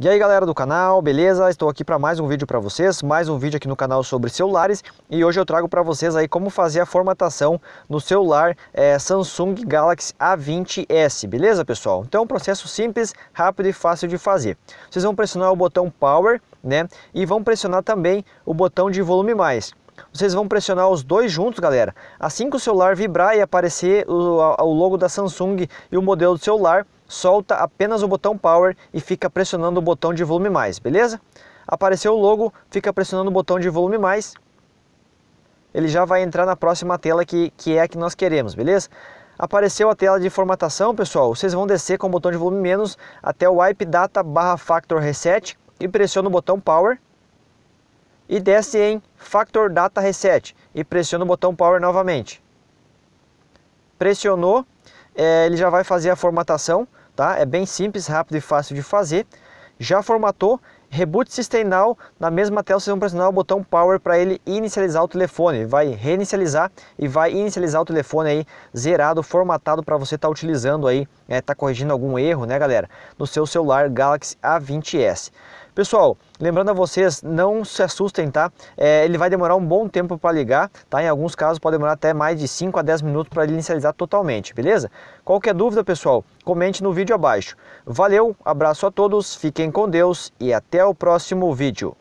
E aí galera do canal, beleza? Estou aqui para mais um vídeo para vocês, mais um vídeo aqui no canal sobre celulares e hoje eu trago para vocês aí como fazer a formatação no celular é, Samsung Galaxy A20s, beleza pessoal? Então é um processo simples, rápido e fácil de fazer. Vocês vão pressionar o botão Power, né? E vão pressionar também o botão de volume mais vocês vão pressionar os dois juntos, galera. Assim que o celular vibrar e aparecer o, o logo da Samsung e o modelo do celular, solta apenas o botão Power e fica pressionando o botão de volume mais, beleza? Apareceu o logo, fica pressionando o botão de volume mais, ele já vai entrar na próxima tela que, que é a que nós queremos, beleza? Apareceu a tela de formatação, pessoal, vocês vão descer com o botão de volume menos até o Wipe Data barra Factor Reset e pressiona o botão Power e desce em Factor Data Reset e pressiona o botão Power novamente. Pressionou, é, ele já vai fazer a formatação, tá? É bem simples, rápido e fácil de fazer. Já formatou, reboot System Now, na mesma tela vocês vão pressionar o botão Power para ele inicializar o telefone, vai reinicializar e vai inicializar o telefone aí zerado, formatado para você estar tá utilizando aí, é, tá corrigindo algum erro, né galera, no seu celular Galaxy A20s. Pessoal, lembrando a vocês, não se assustem, tá? É, ele vai demorar um bom tempo para ligar, tá? Em alguns casos pode demorar até mais de 5 a 10 minutos para ele inicializar totalmente, beleza? Qualquer dúvida, pessoal, comente no vídeo abaixo. Valeu, abraço a todos, fiquem com Deus e até o próximo vídeo.